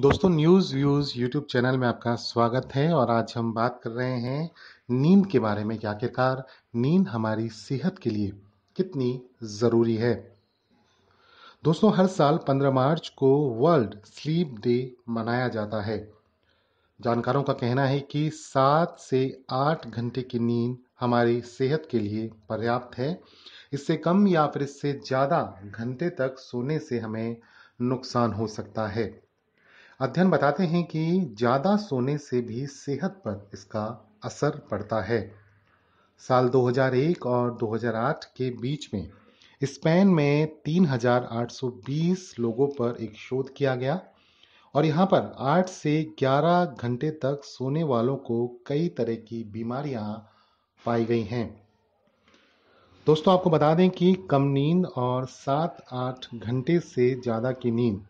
दोस्तों news views YouTube channel में आपका स्वागत है और आज हम बात कर रहे हैं नींद के बारे में आखिरकार नींद हमारी सेहत के लिए कितनी ज़रूरी है दोस्तों हर साल 15 मार्च को वर्ल्ड स्लीप डे मनाया जाता है जानकारों का कहना है कि सात से आठ घंटे की नींद हमारी सेहत के लिए पर्याप्त है इससे कम या फिर इससे ज़्यादा घंटे तक सोने से हमें नुकसान हो सकता है अध्ययन बताते हैं कि ज़्यादा सोने से भी सेहत पर इसका असर पड़ता है साल 2001 और 2008 के बीच में स्पेन में 3,820 लोगों पर एक शोध किया गया और यहाँ पर 8 से 11 घंटे तक सोने वालों को कई तरह की बीमारियाँ पाई गई हैं दोस्तों आपको बता दें कि कम नींद और सात आठ घंटे से ज़्यादा की नींद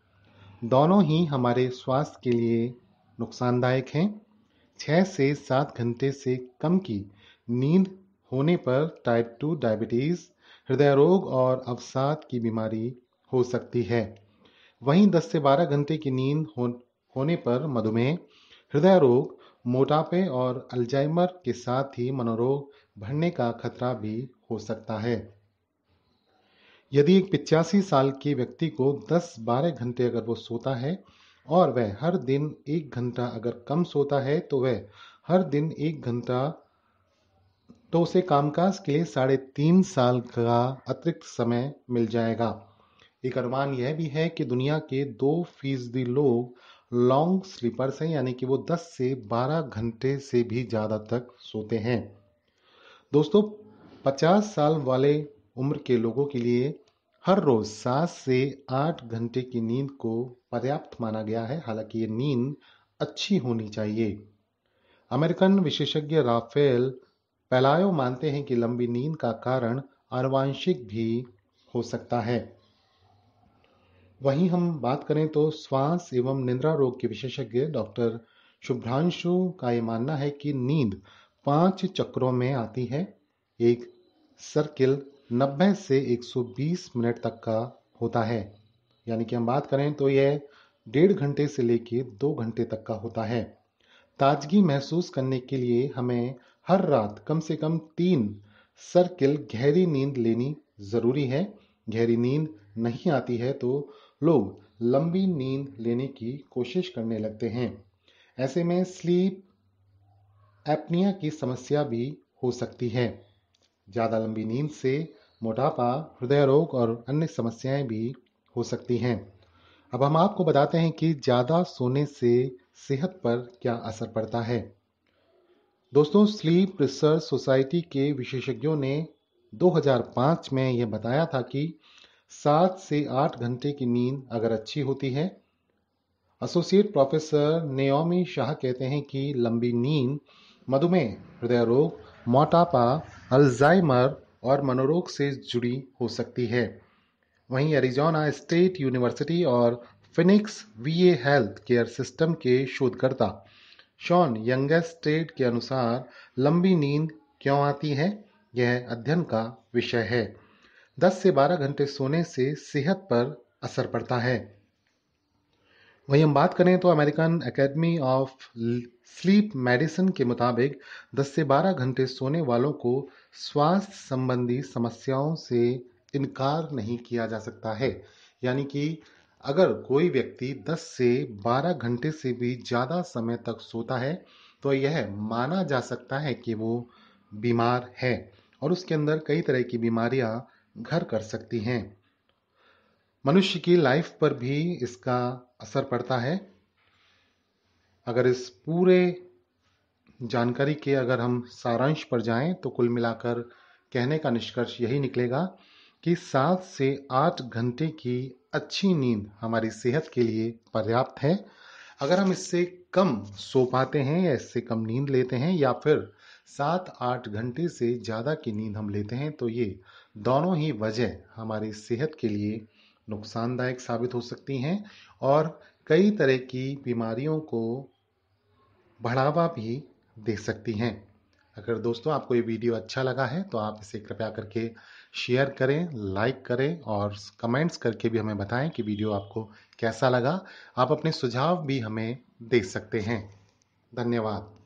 दोनों ही हमारे स्वास्थ्य के लिए नुकसानदायक हैं छः से सात घंटे से कम की नींद होने पर टाइप टू डायबिटीज़ हृदय रोग और अवसाद की बीमारी हो सकती है वहीं 10 से 12 घंटे की नींद हो, होने पर मधुमेह हृदय रोग मोटापे और अल्जाइमर के साथ ही मनोरोग बढ़ने का खतरा भी हो सकता है यदि एक पिचासी साल के व्यक्ति को 10-12 घंटे अगर वो सोता है और वह हर दिन एक घंटा अगर कम सोता है तो वह हर दिन एक घंटा तो उसे कामकाज के लिए साढ़े तीन साल का अतिरिक्त समय मिल जाएगा एक अनुमान यह भी है कि दुनिया के दो फीसदी लोग लॉन्ग स्लीपर्स हैं यानी कि वो 10 से 12 घंटे से भी ज़्यादा तक सोते हैं दोस्तों 50 साल वाले उम्र के लोगों के लिए हर रोज सात से आठ घंटे की नींद को पर्याप्त माना गया है हालांकि ये नींद अच्छी होनी चाहिए अमेरिकन विशेषज्ञ राफेल पैलायो मानते हैं कि लंबी नींद का कारण आनुवांशिक भी हो सकता है वहीं हम बात करें तो श्वास एवं निंद्रा रोग के विशेषज्ञ डॉक्टर शुभ्रांशु का ये मानना है कि नींद पांच चक्रों में आती है एक सर्किल 90 से 120 मिनट तक का होता है यानी कि हम बात करें तो यह डेढ़ घंटे से लेकर दो घंटे तक का होता है ताजगी महसूस करने के लिए हमें हर रात कम से कम तीन सर्किल गहरी नींद लेनी ज़रूरी है गहरी नींद नहीं आती है तो लोग लंबी नींद लेने की कोशिश करने लगते हैं ऐसे में स्लीप एपनिया की समस्या भी हो सकती है ज़्यादा लंबी नींद से मोटापा हृदय रोग और अन्य समस्याएं भी हो सकती हैं अब हम आपको बताते हैं कि ज़्यादा सोने से सेहत पर क्या असर पड़ता है दोस्तों स्लीप रिसर्च सोसाइटी के विशेषज्ञों ने 2005 में यह बताया था कि सात से आठ घंटे की नींद अगर अच्छी होती है एसोसिएट प्रोफेसर नेओमी शाह कहते हैं कि लंबी नींद मधुमेह हृदय रोग मोटापा अल्जाइमर और मनोरोग से जुड़ी हो सकती है वहीं एरिजोना स्टेट यूनिवर्सिटी और Phoenix VA health care system के शोधकर्ता शॉन यंगेस्ट स्टेट के अनुसार लंबी नींद क्यों आती है यह अध्ययन का विषय है 10 से 12 घंटे सोने से सेहत पर असर पड़ता है वहीं हम बात करें तो American academy of sleep medicine के मुताबिक 10 से 12 घंटे सोने वालों को स्वास्थ्य संबंधी समस्याओं से इनकार नहीं किया जा सकता है यानी कि अगर कोई व्यक्ति 10 से 12 घंटे से भी ज़्यादा समय तक सोता है तो यह माना जा सकता है कि वो बीमार है और उसके अंदर कई तरह की बीमारियां घर कर सकती हैं मनुष्य की लाइफ पर भी इसका असर पड़ता है अगर इस पूरे जानकारी के अगर हम सारांश पर जाएं तो कुल मिलाकर कहने का निष्कर्ष यही निकलेगा कि सात से आठ घंटे की अच्छी नींद हमारी सेहत के लिए पर्याप्त है अगर हम इससे कम सो पाते हैं या इससे कम नींद लेते हैं या फिर सात आठ घंटे से ज़्यादा की नींद हम लेते हैं तो ये दोनों ही वजह हमारी सेहत के लिए नुकसानदायक साबित हो सकती हैं और कई तरह की बीमारियों को बढ़ावा भी दे सकती हैं अगर दोस्तों आपको ये वीडियो अच्छा लगा है तो आप इसे कृपया करके शेयर करें लाइक करें और कमेंट्स करके भी हमें बताएं कि वीडियो आपको कैसा लगा आप अपने सुझाव भी हमें दे सकते हैं धन्यवाद